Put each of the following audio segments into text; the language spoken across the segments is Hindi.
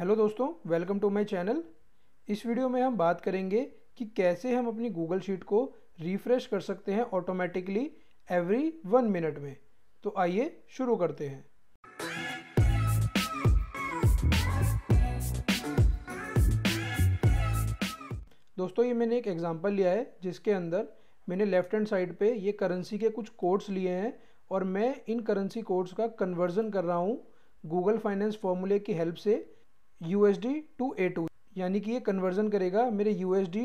हेलो दोस्तों वेलकम टू माय चैनल इस वीडियो में हम बात करेंगे कि कैसे हम अपनी गूगल शीट को रिफ्रेश कर सकते हैं ऑटोमेटिकली एवरी वन मिनट में तो आइए शुरू करते हैं दोस्तों ये मैंने एक एग्ज़ाम्पल लिया है जिसके अंदर मैंने लेफ़्ट हैंड साइड पे ये करेंसी के कुछ कोड्स लिए हैं और मैं इन करेंसी कोड्स का कन्वर्जन कर रहा हूँ गूगल फाइनेंस फॉर्मूले की हेल्प से U S D to A two यानी कि ये कन्वर्जन करेगा मेरे यू एस डी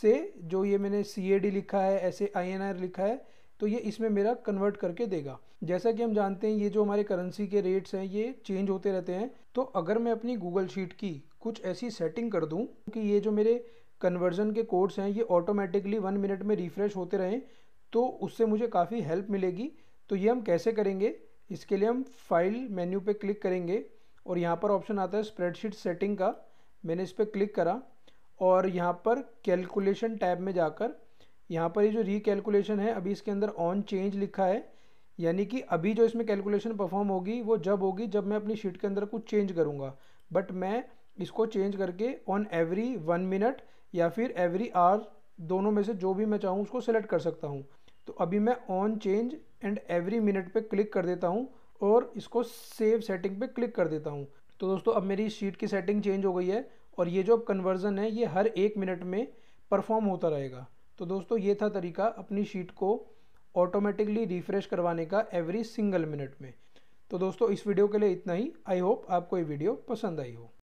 से जो ये मैंने सी ए डी लिखा है ऐसे आई एन आर लिखा है तो ये इसमें मेरा कन्वर्ट करके देगा जैसा कि हम जानते हैं ये जो हमारे करेंसी के रेट्स हैं ये चेंज होते रहते हैं तो अगर मैं अपनी गूगल शीट की कुछ ऐसी सेटिंग कर दूं कि ये जो मेरे कन्वर्जन के कोड्स हैं ये ऑटोमेटिकली वन मिनट में रिफ़्रेश होते रहें तो उससे मुझे काफ़ी हेल्प मिलेगी तो ये हम कैसे करेंगे इसके लिए हम फाइल मेन्यू पे क्लिक करेंगे और यहाँ पर ऑप्शन आता है स्प्रेडशीट सेटिंग का मैंने इस पर क्लिक करा और यहाँ पर कैलकुलेशन टैब में जाकर यहाँ पर ये यह जो रिकैलकुलेशन है अभी इसके अंदर ऑन चेंज लिखा है यानी कि अभी जो इसमें कैलकुलेशन परफॉर्म होगी वो जब होगी जब मैं अपनी शीट के अंदर कुछ चेंज करूँगा बट मैं इसको चेंज करके ऑन एवरी वन मिनट या फिर एवरी आवर दोनों में से जो भी मैं चाहूँ उसको सेलेक्ट कर सकता हूँ तो अभी मैं on change and every minute पे क्लिक कर देता हूँ और इसको सेव सेटिंग पे क्लिक कर देता हूँ तो दोस्तों अब मेरी शीट की सेटिंग चेंज हो गई है और ये जो अब कन्वर्ज़न है ये हर एक मिनट में परफॉर्म होता रहेगा तो दोस्तों ये था तरीका अपनी शीट को ऑटोमेटिकली रिफ़्रेश करवाने का एवरी सिंगल मिनट में तो दोस्तों इस वीडियो के लिए इतना ही आई होप आपको ये वीडियो पसंद आई हो